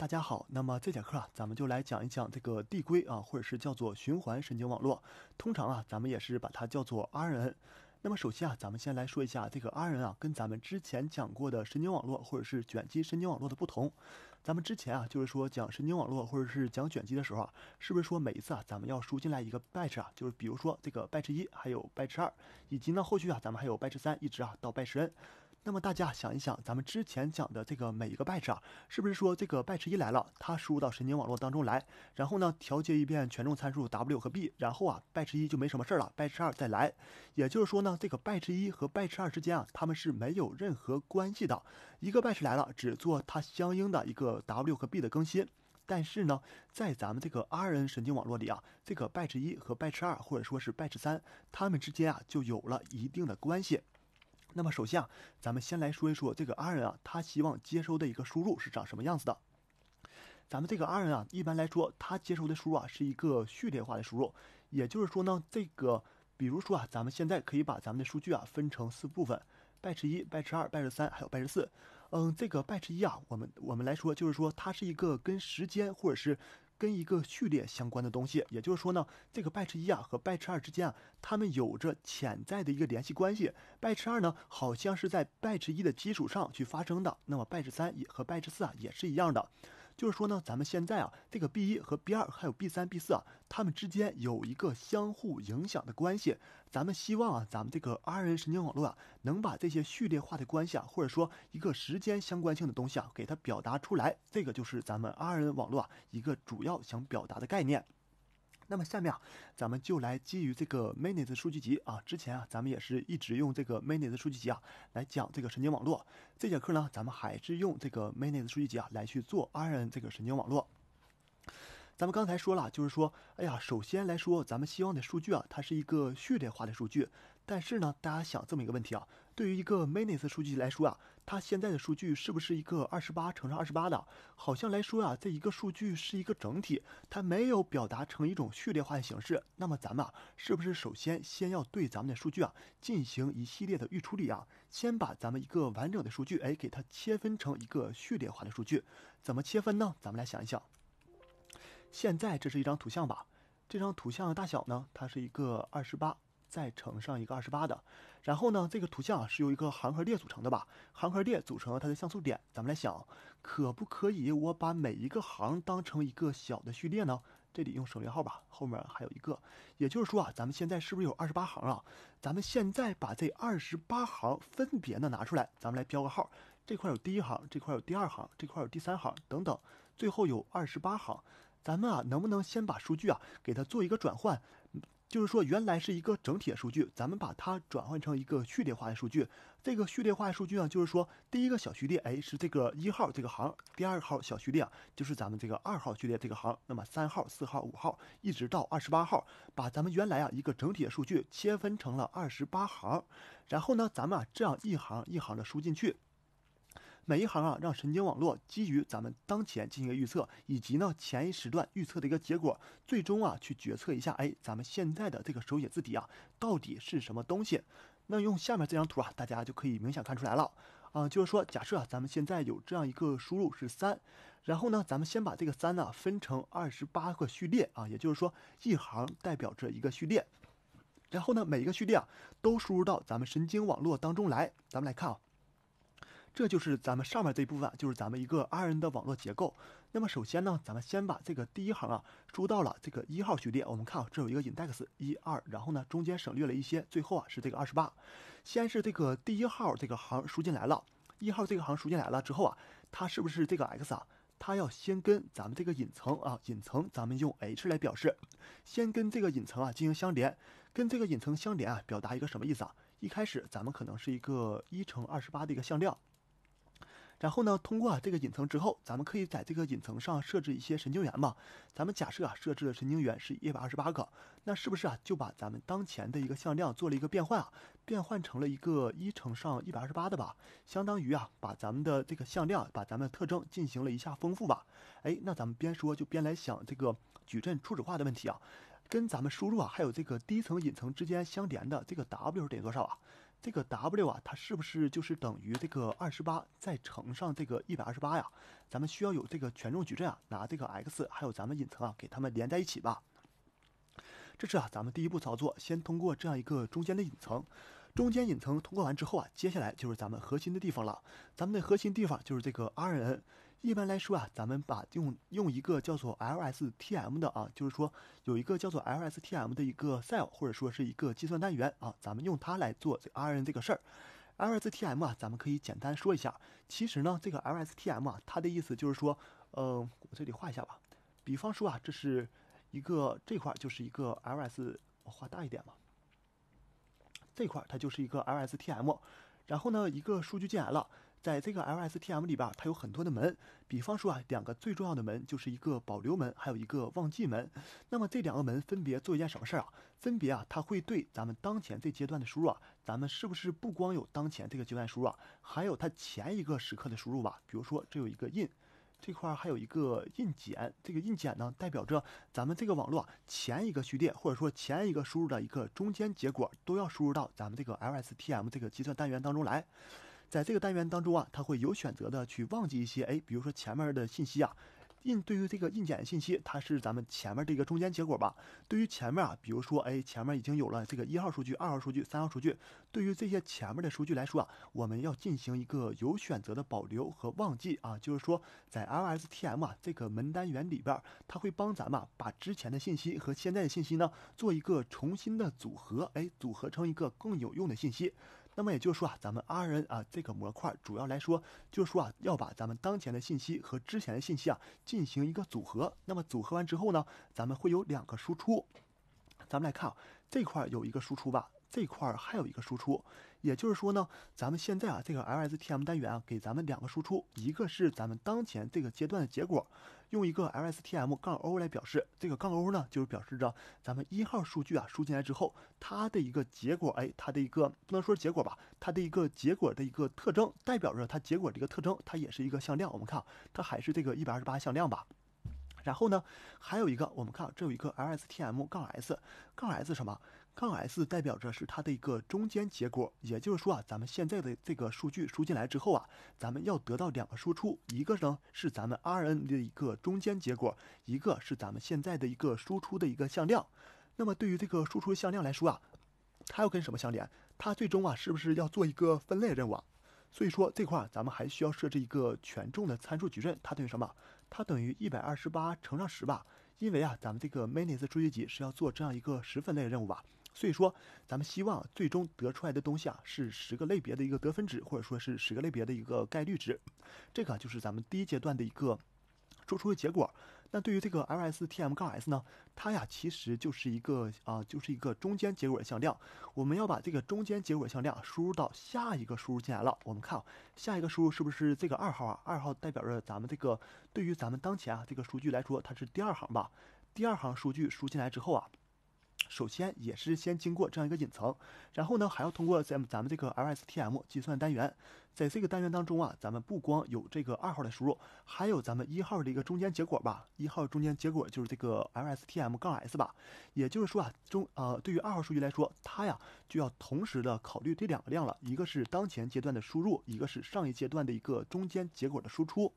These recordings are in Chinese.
大家好，那么这节课啊，咱们就来讲一讲这个递归啊，或者是叫做循环神经网络，通常啊，咱们也是把它叫做 RNN。那么首先啊，咱们先来说一下这个 RNN 啊，跟咱们之前讲过的神经网络或者是卷积神经网络的不同。咱们之前啊，就是说讲神经网络或者是讲卷积的时候啊，是不是说每一次啊，咱们要输进来一个 batch 啊，就是比如说这个 batch 一，还有 batch 二，以及呢后续啊，咱们还有 batch 三，一直啊到 batch n。那么大家想一想，咱们之前讲的这个每一个 batch 啊，是不是说这个 batch 一来了，它输入到神经网络当中来，然后呢调节一遍权重参数 w 和 b，然后啊 batch 一就没什么事儿了，batch 二再来。也就是说呢，这个 batch 一和 batch 二之间啊，他们是没有任何关系的。一个 batch 来了，只做它相应的一个 w 和 b 的更新。但是呢，在咱们这个 R N 神经网络里啊，这个 batch 一和 batch 二，或者说是 batch 三，它们之间啊就有了一定的关系。那么首先啊，咱们先来说一说这个 R 人啊，他希望接收的一个输入是长什么样子的。咱们这个 R 人啊，一般来说他接收的输入啊是一个序列化的输入，也就是说呢，这个比如说啊，咱们现在可以把咱们的数据啊分成四部分，batch 一、batch 二、batch 三还有 batch 四。嗯，这个 batch 一啊，我们我们来说就是说它是一个跟时间或者是跟一个序列相关的东西，也就是说呢，这个 batch 一啊和 batch 二之间啊，它们有着潜在的一个联系关系。batch 二呢，好像是在 batch 一的基础上去发生的，那么 batch 三也和 batch 四啊也是一样的。就是说呢，咱们现在啊，这个 B 一和 B 二还有 B 三、B 四啊，它们之间有一个相互影响的关系。咱们希望啊，咱们这个 R N 神经网络啊，能把这些序列化的关系啊，或者说一个时间相关性的东西啊，给它表达出来。这个就是咱们 R N 网络啊，一个主要想表达的概念。那么下面啊，咱们就来基于这个 m n i s e 数据集啊。之前啊，咱们也是一直用这个 m n i s e 数据集啊来讲这个神经网络。这节课呢，咱们还是用这个 m n i s e 数据集啊来去做 r n 这个神经网络。咱们刚才说了，就是说，哎呀，首先来说，咱们希望的数据啊，它是一个序列化的数据。但是呢，大家想这么一个问题啊，对于一个 m n i s e 数据集来说啊。它现在的数据是不是一个二十八乘上二十八的？好像来说啊，这一个数据是一个整体，它没有表达成一种序列化的形式。那么咱们啊，是不是首先先要对咱们的数据啊进行一系列的预处理啊？先把咱们一个完整的数据，哎，给它切分成一个序列化的数据。怎么切分呢？咱们来想一想。现在这是一张图像吧？这张图像的大小呢？它是一个二十八。再乘上一个二十八的，然后呢，这个图像啊是由一个行和列组成的吧？行和列组成了它的像素点，咱们来想，可不可以我把每一个行当成一个小的序列呢？这里用省略号吧，后面还有一个。也就是说啊，咱们现在是不是有二十八行啊？咱们现在把这二十八行分别呢拿出来，咱们来标个号。这块有第一行，这块有第二行，这块有第三行，等等，最后有二十八行。咱们啊，能不能先把数据啊给它做一个转换？就是说，原来是一个整体的数据，咱们把它转换成一个序列化的数据。这个序列化的数据啊，就是说，第一个小序列，哎，是这个一号这个行；第二个号小序列就是咱们这个二号序列这个行。那么三号、四号、五号一直到二十八号，把咱们原来啊一个整体的数据切分成了二十八行。然后呢，咱们啊这样一行一行的输进去。每一行啊，让神经网络基于咱们当前进行一个预测，以及呢前一时段预测的一个结果，最终啊去决策一下，哎，咱们现在的这个手写字体啊到底是什么东西？那用下面这张图啊，大家就可以明显看出来了啊，就是说，假设啊咱们现在有这样一个输入是三，然后呢，咱们先把这个三呢分成二十八个序列啊，也就是说，一行代表着一个序列，然后呢，每一个序列啊都输入到咱们神经网络当中来，咱们来看啊。这就是咱们上面这一部分，就是咱们一个 r n 的网络结构。那么首先呢，咱们先把这个第一行啊输到了这个一号序列。我们看啊，这有一个 index 一二，然后呢中间省略了一些，最后啊是这个二十八。先是这个第一号这个行输进来了，一号这个行输进来了之后啊，它是不是这个 x 啊？它要先跟咱们这个隐层啊，隐层咱们用 h 来表示，先跟这个隐层啊进行相连，跟这个隐层相连啊，表达一个什么意思啊？一开始咱们可能是一个一乘二十八的一个向量。然后呢，通过啊这个隐层之后，咱们可以在这个隐层上设置一些神经元嘛。咱们假设啊设置的神经元是一百二十八个，那是不是啊就把咱们当前的一个向量做了一个变换啊，变换成了一个一乘上一百二十八的吧？相当于啊把咱们的这个向量，把咱们特征进行了一下丰富吧？哎，那咱们边说就边来想这个矩阵初始化的问题啊，跟咱们输入啊还有这个低层隐层之间相连的这个 W 等于多少啊？这个 W 啊，它是不是就是等于这个二十八再乘上这个一百二十八呀？咱们需要有这个权重矩阵啊，拿这个 X 还有咱们隐藏啊，给它们连在一起吧。这是啊，咱们第一步操作，先通过这样一个中间的隐层，中间隐层通过完之后啊，接下来就是咱们核心的地方了。咱们的核心地方就是这个 RNN。一般来说啊，咱们把用用一个叫做 LSTM 的啊，就是说有一个叫做 LSTM 的一个 cell 或者说是一个计算单元啊，咱们用它来做这 r n 这个事儿。LSTM 啊，咱们可以简单说一下。其实呢，这个 LSTM 啊，它的意思就是说，嗯，我这里画一下吧。比方说啊，这是一个这块就是一个 l s 我画大一点嘛。这块它就是一个 LSTM，然后呢，一个数据进来了。在这个 LSTM 里边，它有很多的门，比方说啊，两个最重要的门就是一个保留门，还有一个忘记门。那么这两个门分别做一件什么事儿啊？分别啊，它会对咱们当前这阶段的输入，啊，咱们是不是不光有当前这个阶段输入，啊，还有它前一个时刻的输入吧？比如说这有一个 in，这块还有一个印 n 减，这个印 n 减呢，代表着咱们这个网络前一个序列或者说前一个输入的一个中间结果都要输入到咱们这个 LSTM 这个计算单元当中来。在这个单元当中啊，它会有选择的去忘记一些，哎，比如说前面的信息啊，印对于这个印检的信息，它是咱们前面这个中间结果吧。对于前面啊，比如说，哎，前面已经有了这个一号数据、二号数据、三号数据，对于这些前面的数据来说啊，我们要进行一个有选择的保留和忘记啊。就是说，在 LSTM 啊这个门单元里边，它会帮咱们把之前的信息和现在的信息呢做一个重新的组合，哎，组合成一个更有用的信息。那么也就是说啊，咱们 R N 啊这个模块主要来说，就是说啊要把咱们当前的信息和之前的信息啊进行一个组合。那么组合完之后呢，咱们会有两个输出。咱们来看啊，这块有一个输出吧。这块儿还有一个输出，也就是说呢，咱们现在啊这个 LSTM 单元啊给咱们两个输出，一个是咱们当前这个阶段的结果，用一个 LSTM- 杠 O 来表示，这个杠 O 呢就是表示着咱们一号数据啊输进来之后它的一个结果，哎，它的一个不能说结果吧，它的一个结果的一个特征，代表着它结果的一个特征，它也是一个向量，我们看它还是这个一百二十八向量吧。然后呢，还有一个，我们看这有一个 LSTM- 杠 S- 杠 S 什么？杠 S 代表着是它的一个中间结果，也就是说啊，咱们现在的这个数据输进来之后啊，咱们要得到两个输出，一个呢是咱们 R N 的一个中间结果，一个是咱们现在的一个输出的一个向量。那么对于这个输出向量来说啊，它要跟什么相连？它最终啊是不是要做一个分类任务？啊？所以说这块儿咱们还需要设置一个权重的参数矩阵，它等于什么？它等于一百二十八乘上十吧，因为啊咱们这个 Minis 数据集是要做这样一个十分类任务吧。所以说，咱们希望最终得出来的东西啊，是十个类别的一个得分值，或者说是十个类别的一个概率值。这个就是咱们第一阶段的一个做出的结果。那对于这个 LSTM 杠 s 呢，它呀其实就是一个啊，就是一个中间结果向量。我们要把这个中间结果向量输入到下一个输入进来了。我们看下一个输入是不是这个二号啊？二号代表着咱们这个对于咱们当前啊这个数据来说，它是第二行吧？第二行数据输进来之后啊。首先也是先经过这样一个隐层，然后呢还要通过咱咱们这个 LSTM 计算单元，在这个单元当中啊，咱们不光有这个二号的输入，还有咱们一号的一个中间结果吧。一号中间结果就是这个 LSTM- 杠 s 吧。也就是说啊，中呃，对于二号数据来说，它呀就要同时的考虑这两个量了，一个是当前阶段的输入，一个是上一阶段的一个中间结果的输出。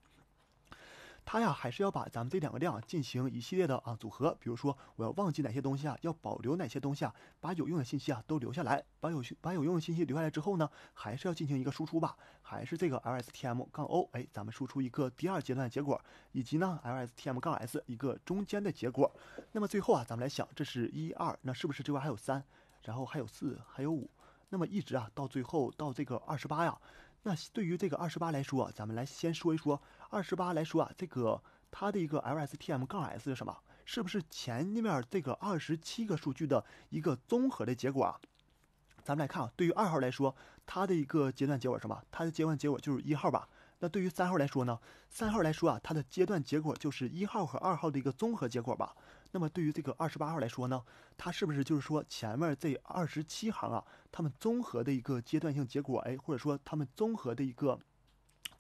它呀，还是要把咱们这两个量进行一系列的啊组合，比如说我要忘记哪些东西啊，要保留哪些东西啊，把有用的信息啊都留下来，把有把有用的信息留下来之后呢，还是要进行一个输出吧，还是这个 LSTM 杠 O，哎，咱们输出一个第二阶段结果，以及呢 LSTM 杠 S 一个中间的结果。那么最后啊，咱们来想，这是一二，那是不是这块还有三，然后还有四，还有五，那么一直啊到最后到这个二十八呀，那对于这个二十八来说，咱们来先说一说。二十八来说啊，这个它的一个 LSTM- 杠 S 是什么？是不是前面这个二十七个数据的一个综合的结果啊？咱们来看啊，对于二号来说，它的一个阶段结果是什么？它的阶段结果就是一号吧？那对于三号来说呢？三号来说啊，它的阶段结果就是一号和二号的一个综合结果吧？那么对于这个二十八号来说呢？它是不是就是说前面这二十七行啊，它们综合的一个阶段性结果？哎，或者说它们综合的一个？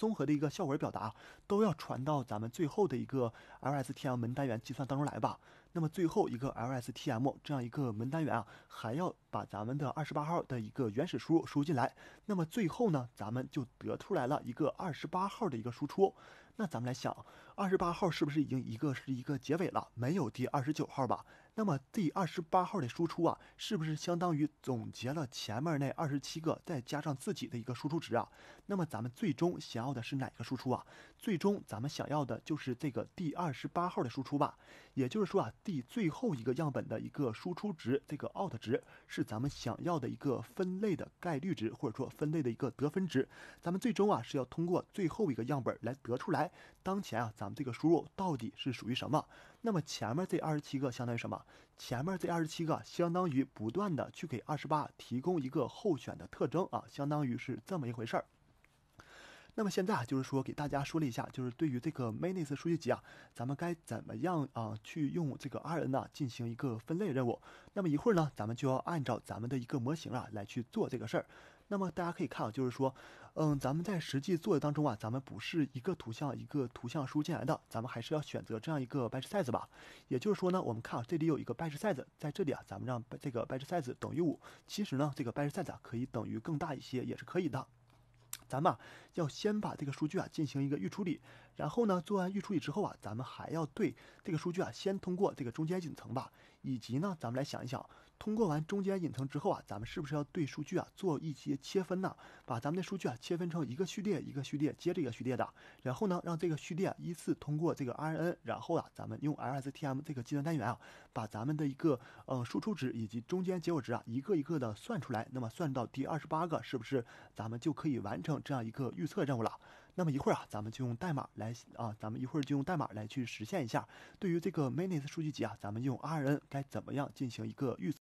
综合的一个效果表达都要传到咱们最后的一个 LSTM 门单元计算当中来吧。那么最后一个 LSTM 这样一个门单元啊，还要把咱们的二十八号的一个原始输入输进来。那么最后呢，咱们就得出来了一个二十八号的一个输出。那咱们来想，二十八号是不是已经一个是一个结尾了？没有，第二十九号吧。那么第二十八号的输出啊，是不是相当于总结了前面那二十七个，再加上自己的一个输出值啊？那么咱们最终想要的是哪个输出啊？最终咱们想要的就是这个第二十八号的输出吧。也就是说啊，第最后一个样本的一个输出值，这个 out 值是咱们想要的一个分类的概率值，或者说分类的一个得分值。咱们最终啊是要通过最后一个样本来得出来。当前啊，咱们这个输入到底是属于什么？那么前面这二十七个相当于什么？前面这二十七个相当于不断的去给二十八提供一个候选的特征啊，相当于是这么一回事儿。那么现在啊，就是说给大家说了一下，就是对于这个 m n i s 数据集啊，咱们该怎么样啊去用这个 r n 呢进行一个分类任务？那么一会儿呢，咱们就要按照咱们的一个模型啊来去做这个事儿。那么大家可以看到，就是说，嗯，咱们在实际做的当中啊，咱们不是一个图像一个图像输入进来的，咱们还是要选择这样一个 batch size 吧。也就是说呢，我们看啊，这里有一个 batch size，在这里啊，咱们让这个 batch size 等于五。其实呢，这个 batch size 可以等于更大一些也是可以的。咱们啊要先把这个数据啊进行一个预处理，然后呢，做完预处理之后啊，咱们还要对这个数据啊先通过这个中间隐层吧，以及呢，咱们来想一想。通过完中间隐层之后啊，咱们是不是要对数据啊做一些切分呢？把咱们的数据啊切分成一个序列、一个序列接着一个序列的，然后呢，让这个序列依次通过这个 RNN，然后啊，咱们用 LSTM 这个计算单元啊，把咱们的一个呃输出值以及中间结果值啊一个一个的算出来。那么算到第二十八个，是不是咱们就可以完成这样一个预测任务了？那么一会儿啊，咱们就用代码来啊，咱们一会儿就用代码来去实现一下。对于这个 minutes 数据集啊，咱们用 RNN 该怎么样进行一个预测？